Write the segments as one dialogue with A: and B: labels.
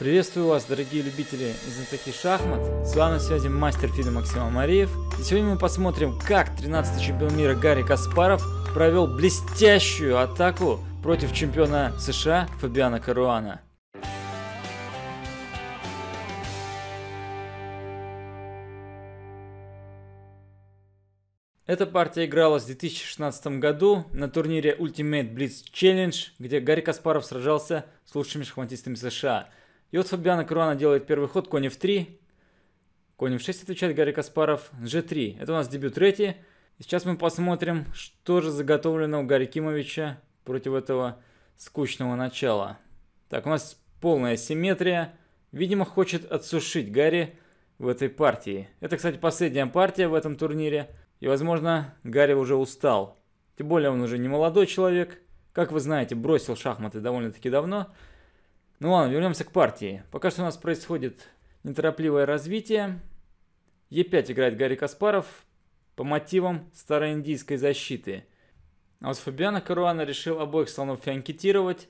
A: Приветствую вас, дорогие любители знатоки шахмат. С вами на связи мастер Фида Максима Мариев. И сегодня мы посмотрим, как 13-й чемпион мира Гарри Каспаров провел блестящую атаку против чемпиона США Фабиана Каруана. Эта партия игралась в 2016 году на турнире Ultimate Blitz Challenge, где Гарри Каспаров сражался с лучшими шахматистами США – и вот Фабиана Круана делает первый ход, конь f3. Конь f6 отвечает Гарри Каспаров, g3. Это у нас дебют Ретти. И сейчас мы посмотрим, что же заготовлено у Гарри Кимовича против этого скучного начала. Так, у нас полная симметрия. Видимо, хочет отсушить Гарри в этой партии. Это, кстати, последняя партия в этом турнире. И, возможно, Гарри уже устал. Тем более он уже не молодой человек. Как вы знаете, бросил шахматы довольно-таки давно. Ну ладно, вернемся к партии. Пока что у нас происходит неторопливое развитие. Е5 играет Гарри Каспаров по мотивам староиндийской защиты. А вот Фабиана Каруана решил обоих слонов фианкетировать,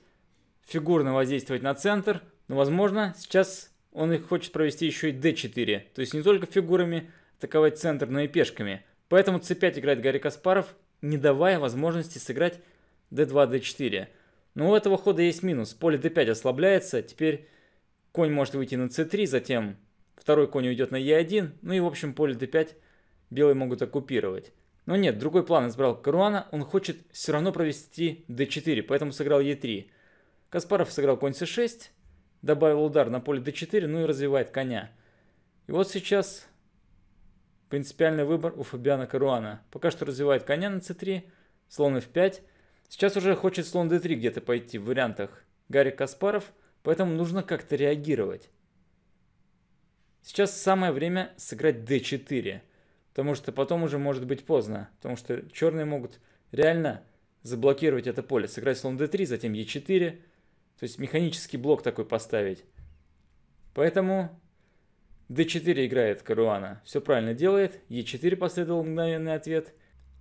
A: фигурно воздействовать на центр, но, возможно, сейчас он их хочет провести еще и d4, то есть не только фигурами атаковать центр, но и пешками. Поэтому c5 играет Гарри Каспаров, не давая возможности сыграть d2, d4. Но ну, у этого хода есть минус. Поле d5 ослабляется. Теперь конь может выйти на c3, затем второй конь уйдет на e1. Ну и в общем поле d5 белые могут оккупировать. Но нет, другой план избрал Каруана. Он хочет все равно провести d4, поэтому сыграл e3. Каспаров сыграл конь c6, добавил удар на поле d4, ну и развивает коня. И вот сейчас принципиальный выбор у Фабиана Каруана. Пока что развивает коня на c3, слон f5. Сейчас уже хочет слон d3 где-то пойти в вариантах Гарри Каспаров, поэтому нужно как-то реагировать. Сейчас самое время сыграть d4, потому что потом уже может быть поздно, потому что черные могут реально заблокировать это поле. Сыграть слон d3, затем e4, то есть механический блок такой поставить. Поэтому d4 играет Каруана. Все правильно делает, e4 последовал мгновенный ответ.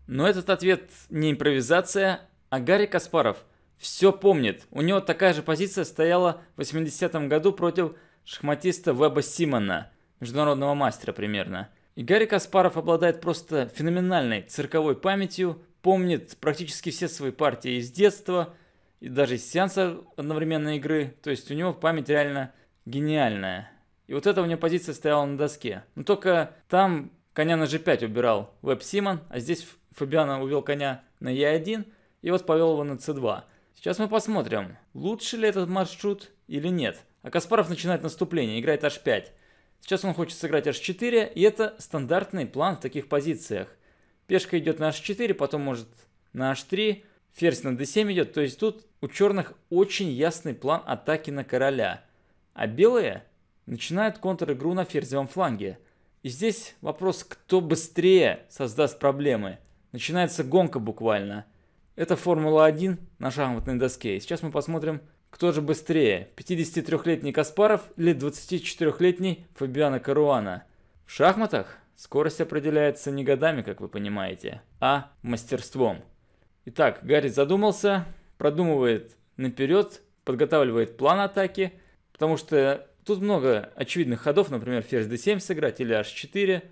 A: Но этот ответ не импровизация, а Гарри Каспаров все помнит. У него такая же позиция стояла в 80-м году против шахматиста Веба Симона, международного мастера примерно. И Гарри Каспаров обладает просто феноменальной цирковой памятью, помнит практически все свои партии из детства и даже из сеанса одновременной игры. То есть у него память реально гениальная. И вот эта у него позиция стояла на доске. Но только там коня на g5 убирал Веб Симон, а здесь Фабиана увел коня на e1, и вот повел его на С2. Сейчас мы посмотрим, лучше ли этот маршрут или нет. А Каспаров начинает наступление, играет h5. Сейчас он хочет сыграть h4, и это стандартный план в таких позициях. Пешка идет на h4, потом может на h3, ферзь на d7 идет. То есть тут у черных очень ясный план атаки на короля. А белые начинают контр-игру на ферзевом фланге. И здесь вопрос, кто быстрее создаст проблемы. Начинается гонка буквально. Это Формула-1 на шахматной доске. сейчас мы посмотрим, кто же быстрее. 53-летний Каспаров или 24-летний Фабиано Каруана. В шахматах скорость определяется не годами, как вы понимаете, а мастерством. Итак, Гарри задумался, продумывает наперед, подготавливает план атаки, потому что тут много очевидных ходов, например, ферзь d7 сыграть или h4,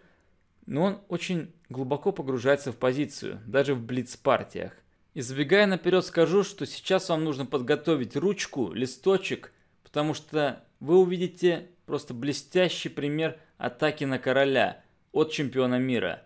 A: но он очень глубоко погружается в позицию, даже в блиц-партиях. И забегая наперед, скажу, что сейчас вам нужно подготовить ручку, листочек, потому что вы увидите просто блестящий пример атаки на короля от чемпиона мира.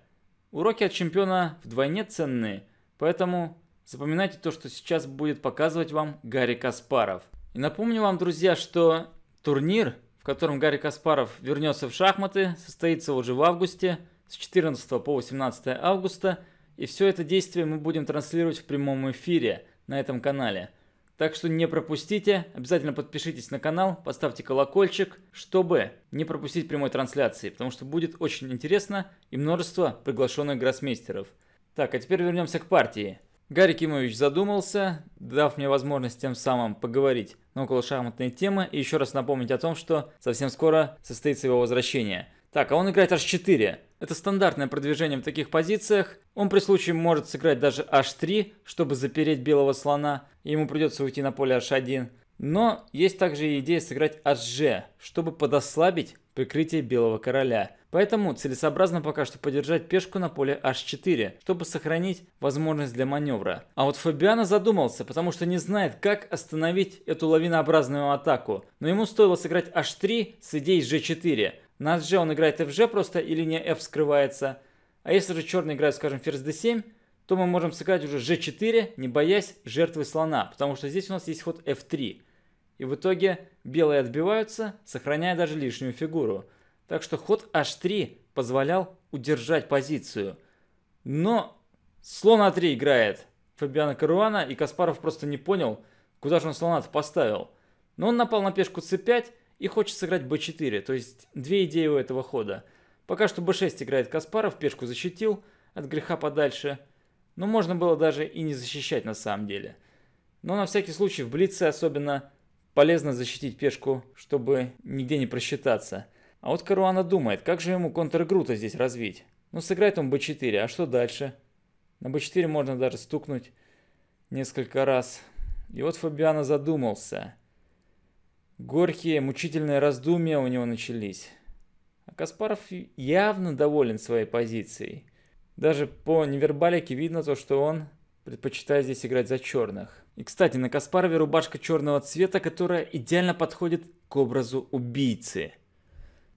A: Уроки от чемпиона вдвойне ценные, поэтому запоминайте то, что сейчас будет показывать вам Гарри Каспаров. И напомню вам, друзья, что турнир, в котором Гарри Каспаров вернется в шахматы, состоится уже в августе, с 14 по 18 августа – и все это действие мы будем транслировать в прямом эфире на этом канале. Так что не пропустите, обязательно подпишитесь на канал, поставьте колокольчик, чтобы не пропустить прямой трансляции, потому что будет очень интересно и множество приглашенных гроссмейстеров. Так, а теперь вернемся к партии. Гарри Кимович задумался, дав мне возможность тем самым поговорить на около шахматной темы и еще раз напомнить о том, что совсем скоро состоится его возвращение. Так, а он играет h4. Это стандартное продвижение в таких позициях. Он при случае может сыграть даже h3, чтобы запереть белого слона. Ему придется уйти на поле h1. Но есть также и идея сыграть hg, чтобы подослабить прикрытие белого короля. Поэтому целесообразно пока что подержать пешку на поле h4, чтобы сохранить возможность для маневра. А вот Фабиано задумался, потому что не знает, как остановить эту лавинообразную атаку. Но ему стоило сыграть h3 с идеей g4. На же он играет fg просто, и линия f скрывается. А если же черный играет, скажем, ферзь d7, то мы можем сыграть уже g4, не боясь жертвы слона, потому что здесь у нас есть ход f3. И в итоге белые отбиваются, сохраняя даже лишнюю фигуру. Так что ход h3 позволял удержать позицию. Но слон а3 играет Фабиана Каруана, и Каспаров просто не понял, куда же он слона поставил. Но он напал на пешку c5, и хочет сыграть b4, то есть две идеи у этого хода. Пока что b6 играет Каспаров, пешку защитил от греха подальше, но можно было даже и не защищать на самом деле. Но на всякий случай в блице особенно полезно защитить пешку, чтобы нигде не просчитаться. А вот Каруана думает, как же ему контр-игру-то здесь развить? Ну, сыграет он b4, а что дальше? На b4 можно даже стукнуть несколько раз. И вот Фабиано задумался. Горькие, мучительные раздумья у него начались. А Каспаров явно доволен своей позицией. Даже по невербалике видно то, что он предпочитает здесь играть за черных. И, кстати, на Каспарове рубашка черного цвета, которая идеально подходит к образу убийцы.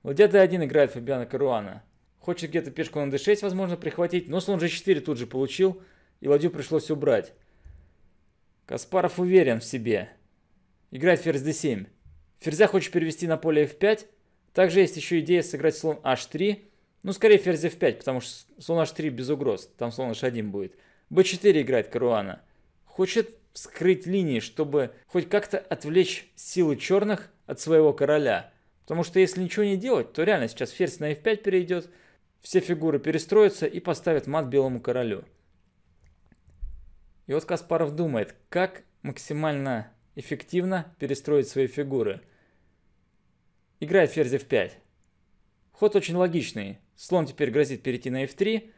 A: Ладья d1 играет Фабиана Каруана. Хочет где-то пешку на d6, возможно, прихватить, но слон g4 тут же получил, и ладью пришлось убрать. Каспаров уверен в себе. Играет ферзь d7. Ферзя хочет перевести на поле f5. Также есть еще идея сыграть слон h3. Ну, скорее ферзь f5, потому что слон h3 без угроз. Там слон h1 будет. b4 играет Каруана. Хочет вскрыть линии, чтобы хоть как-то отвлечь силы черных от своего короля. Потому что если ничего не делать, то реально сейчас ферзь на f5 перейдет, все фигуры перестроятся и поставят мат белому королю. И вот Каспаров думает, как максимально эффективно перестроить свои фигуры. Играет ферзь f5. Ход очень логичный. Слон теперь грозит перейти на f3.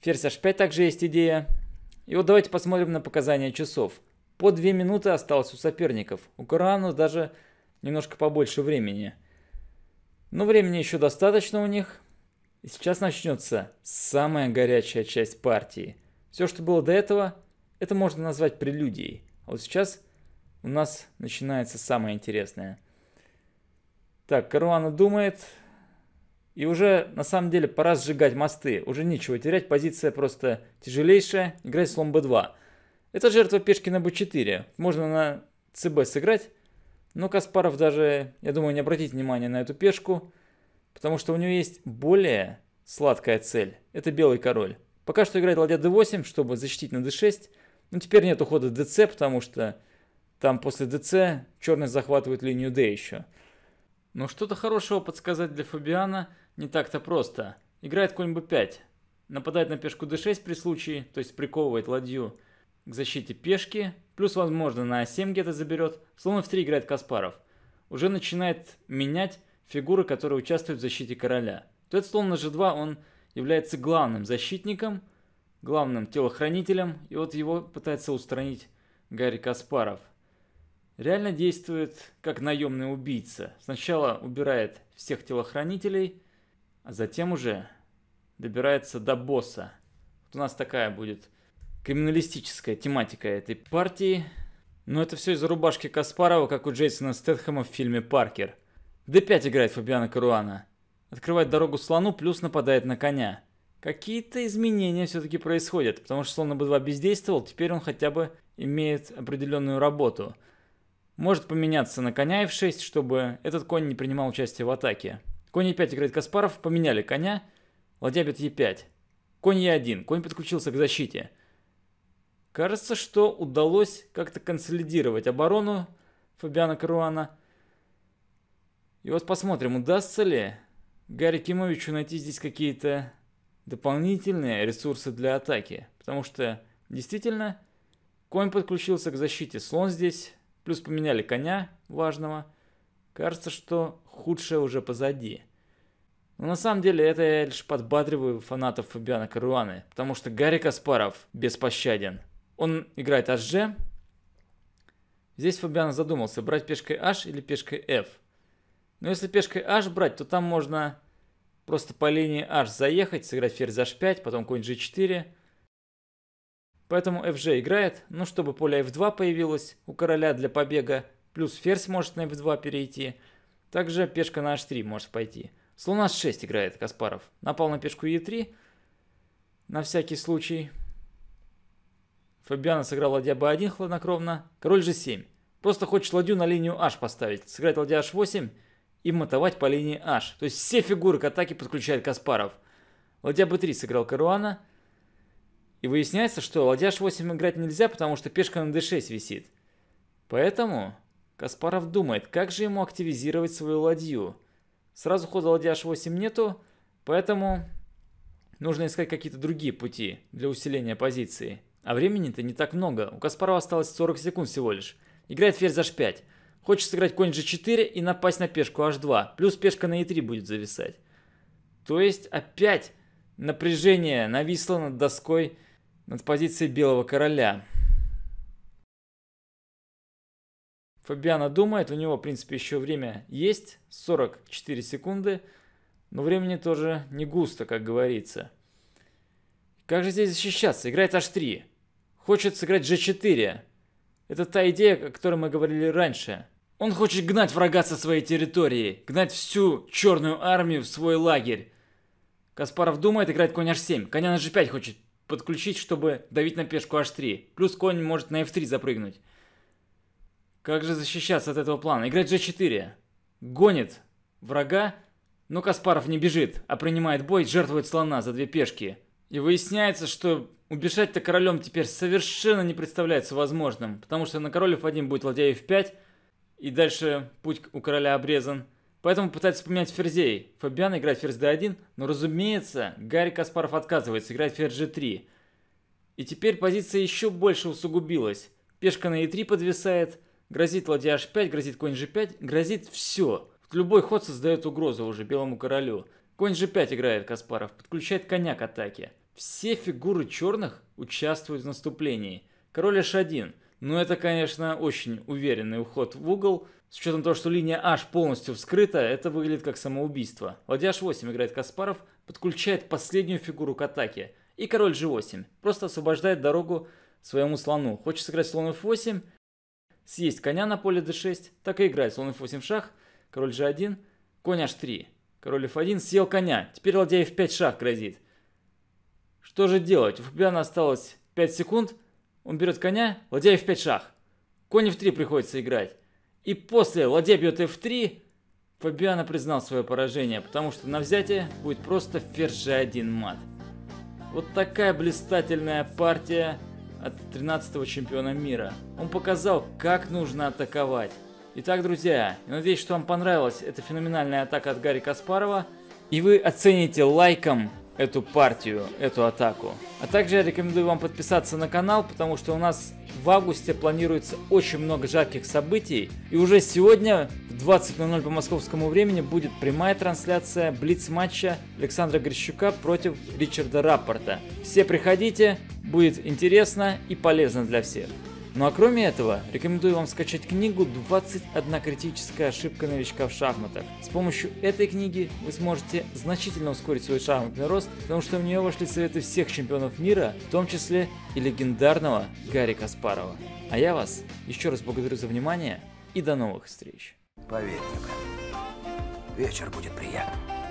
A: Ферзь h5 также есть идея. И вот давайте посмотрим на показания часов. По 2 минуты осталось у соперников. У Корану даже немножко побольше времени. Но времени еще достаточно у них. И сейчас начнется самая горячая часть партии. Все, что было до этого, это можно назвать прелюдией. А вот сейчас у нас начинается самое интересное. Так, Каруана думает. И уже, на самом деле, пора сжигать мосты. Уже нечего терять, позиция просто тяжелейшая. Играть слон b2. Это жертва пешки на b4. Можно на cb сыграть. Но Каспаров даже, я думаю, не обратит внимания на эту пешку. Потому что у него есть более сладкая цель. Это белый король. Пока что играет ладья d8, чтобы защитить на d6. Но теперь нет ухода dc, потому что там после ДЦ черные захватывает линию Д еще. Но что-то хорошего подсказать для Фабиана не так-то просто. Играет конь b5. Нападает на пешку д 6 при случае, то есть приковывает ладью к защите пешки. Плюс, возможно, на а 7 где-то заберет. Слон f3 играет Каспаров. Уже начинает менять фигуры, которые участвуют в защите короля. То есть слон на g2, он является главным защитником, главным телохранителем. И вот его пытается устранить Гарри Каспаров реально действует как наемный убийца. Сначала убирает всех телохранителей, а затем уже добирается до босса. Вот у нас такая будет криминалистическая тематика этой партии. Но это все из-за рубашки Каспарова, как у Джейсона Стэтхэма в фильме «Паркер». Д5 играет Фабиана Каруана. Открывает дорогу слону, плюс нападает на коня. Какие-то изменения все-таки происходят, потому что слон на b2 бездействовал, теперь он хотя бы имеет определенную работу может поменяться на коня f6, чтобы этот конь не принимал участие в атаке. Конь e5 играет Каспаров, поменяли коня, ладья бьет e5. Конь e1, конь подключился к защите. Кажется, что удалось как-то консолидировать оборону Фабиана Каруана. И вот посмотрим, удастся ли Гарри Кимовичу найти здесь какие-то дополнительные ресурсы для атаки. Потому что, действительно, конь подключился к защите, слон здесь Плюс поменяли коня важного. Кажется, что худшее уже позади. Но на самом деле это я лишь подбадриваю фанатов Фабиана Каруаны, потому что Гарри Каспаров беспощаден. Он играет HG. Здесь Фабиан задумался, брать пешкой H или пешкой F. Но если пешкой H брать, то там можно просто по линии H заехать, сыграть ферзь H5, потом конь G4, Поэтому fg играет, ну чтобы поле f2 появилось у короля для побега, плюс ферзь может на f2 перейти, также пешка на h3 может пойти. Слон h6 играет Каспаров, напал на пешку e3, на всякий случай. Фабиана сыграл ладья b1 хладнокровно, король g7. Просто хочет ладью на линию h поставить, сыграть ладья h8 и мотовать по линии h. То есть все фигуры к атаке подключает Каспаров. Ладья b3 сыграл Каруана – и выясняется, что ладья h8 играть нельзя, потому что пешка на d6 висит. Поэтому Каспаров думает, как же ему активизировать свою ладью. Сразу хода ладья h8 нету, поэтому нужно искать какие-то другие пути для усиления позиции. А времени-то не так много, у Каспарова осталось 40 секунд всего лишь. Играет ферзь h5. Хочет сыграть конь g4 и напасть на пешку h2, плюс пешка на e3 будет зависать. То есть опять напряжение нависло над доской над позицией Белого Короля. Фабиано думает, у него, в принципе, еще время есть, 44 секунды, но времени тоже не густо, как говорится. Как же здесь защищаться? Играет h3. Хочет сыграть g4. Это та идея, о которой мы говорили раньше. Он хочет гнать врага со своей территории, гнать всю черную армию в свой лагерь. Каспаров думает играть конь h7, коня на g5 хочет подключить, чтобы давить на пешку h3. Плюс конь может на f3 запрыгнуть. Как же защищаться от этого плана? Играть g4. Гонит врага, но ну, Каспаров не бежит, а принимает бой, жертвует слона за две пешки. И выясняется, что убежать-то королем теперь совершенно не представляется возможным, потому что на король f1 будет ладья f5, и дальше путь у короля обрезан – Поэтому пытается поменять ферзей. Фабиан играет ферзь d1, но, разумеется, Гарри Каспаров отказывается играть ферзь g3. И теперь позиция еще больше усугубилась. Пешка на e3 подвисает, грозит ладья h5, грозит конь g5, грозит все. Любой ход создает угрозу уже белому королю. Конь g5 играет Каспаров, подключает коня к атаке. Все фигуры черных участвуют в наступлении. Король h1. Но ну, это, конечно, очень уверенный уход в угол. С учетом того, что линия H полностью вскрыта, это выглядит как самоубийство. Ладья H8 играет Каспаров, подключает последнюю фигуру к атаке. И король G8 просто освобождает дорогу своему слону. Хочет сыграть слон F8, съесть коня на поле D6, так и играет слон F8 в шах, король G1, конь H3. Король F1 съел коня, теперь ладья F5 шах грозит. Что же делать? У Фабиана осталось 5 секунд, он берет коня, ладья F5 шах. Конь F3 приходится играть. И после ладья бьет f3, Фабиано признал свое поражение, потому что на взятие будет просто ферзь g1 мат. Вот такая блистательная партия от 13-го чемпиона мира. Он показал, как нужно атаковать. Итак, друзья, я надеюсь, что вам понравилась эта феноменальная атака от Гарри Каспарова. И вы оцените лайком эту партию, эту атаку. А также я рекомендую вам подписаться на канал, потому что у нас в августе планируется очень много жарких событий. И уже сегодня в 20.00 по московскому времени будет прямая трансляция блиц-матча Александра Грищука против Ричарда Раппорта. Все приходите, будет интересно и полезно для всех. Ну а кроме этого, рекомендую вам скачать книгу «21 критическая ошибка новичка в шахматах». С помощью этой книги вы сможете значительно ускорить свой шахматный рост, потому что в нее вошли советы всех чемпионов мира, в том числе и легендарного Гарри Каспарова. А я вас еще раз благодарю за внимание и до новых встреч. Поверь мне, вечер будет приятный.